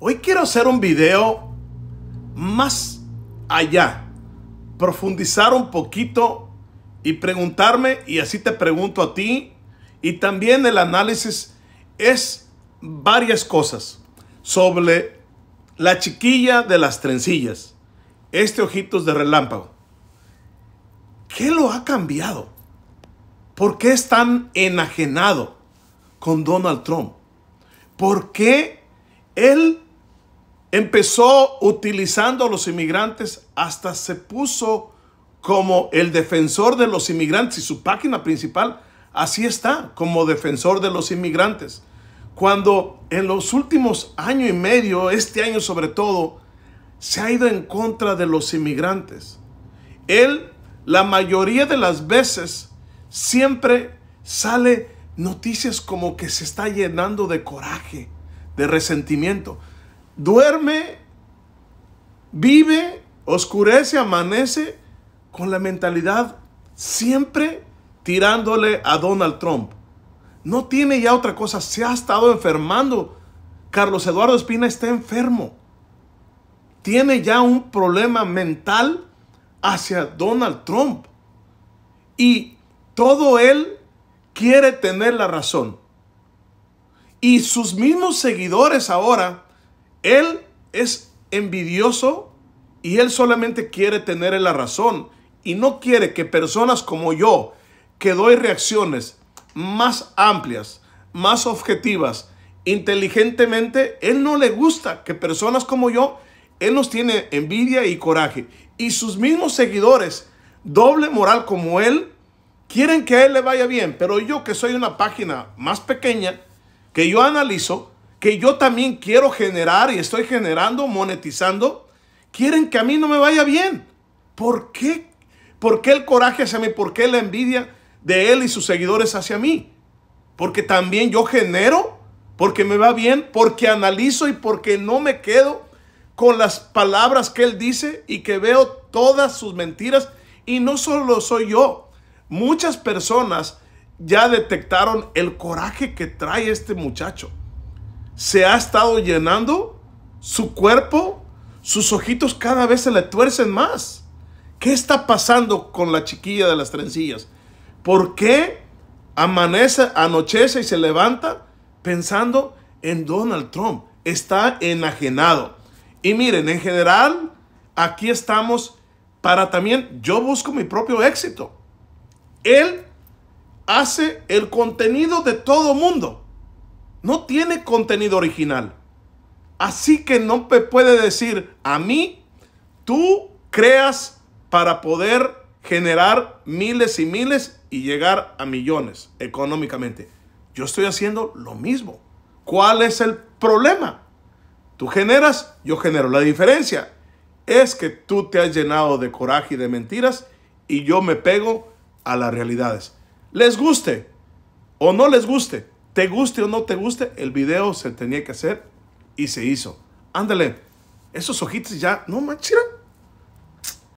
Hoy quiero hacer un video más allá, profundizar un poquito y preguntarme, y así te pregunto a ti, y también el análisis es varias cosas sobre la chiquilla de las trencillas, este ojitos de relámpago. ¿Qué lo ha cambiado? ¿Por qué es tan enajenado con Donald Trump? ¿Por qué él Empezó utilizando a los inmigrantes hasta se puso como el defensor de los inmigrantes y su página principal así está, como defensor de los inmigrantes. Cuando en los últimos año y medio, este año sobre todo, se ha ido en contra de los inmigrantes. Él, la mayoría de las veces, siempre sale noticias como que se está llenando de coraje, de resentimiento duerme, vive, oscurece, amanece con la mentalidad siempre tirándole a Donald Trump. No tiene ya otra cosa, se ha estado enfermando. Carlos Eduardo Espina está enfermo. Tiene ya un problema mental hacia Donald Trump. Y todo él quiere tener la razón. Y sus mismos seguidores ahora él es envidioso y él solamente quiere tener la razón y no quiere que personas como yo, que doy reacciones más amplias, más objetivas, inteligentemente, él no le gusta que personas como yo, él nos tiene envidia y coraje. Y sus mismos seguidores, doble moral como él, quieren que a él le vaya bien. Pero yo que soy una página más pequeña, que yo analizo, que yo también quiero generar y estoy generando, monetizando, quieren que a mí no me vaya bien. ¿Por qué? ¿Por qué el coraje hacia mí? ¿Por qué la envidia de él y sus seguidores hacia mí? Porque también yo genero, porque me va bien, porque analizo y porque no me quedo con las palabras que él dice y que veo todas sus mentiras. Y no solo soy yo, muchas personas ya detectaron el coraje que trae este muchacho se ha estado llenando, su cuerpo, sus ojitos cada vez se le tuercen más. ¿Qué está pasando con la chiquilla de las trencillas? ¿Por qué amanece, anochece y se levanta pensando en Donald Trump? Está enajenado. Y miren, en general, aquí estamos para también, yo busco mi propio éxito. Él hace el contenido de todo mundo no tiene contenido original. Así que no me puede decir a mí, tú creas para poder generar miles y miles y llegar a millones económicamente. Yo estoy haciendo lo mismo. ¿Cuál es el problema? Tú generas, yo genero. La diferencia es que tú te has llenado de coraje y de mentiras y yo me pego a las realidades. Les guste o no les guste, te guste o no te guste, el video se tenía que hacer y se hizo. Ándale, esos ojitos ya, no manches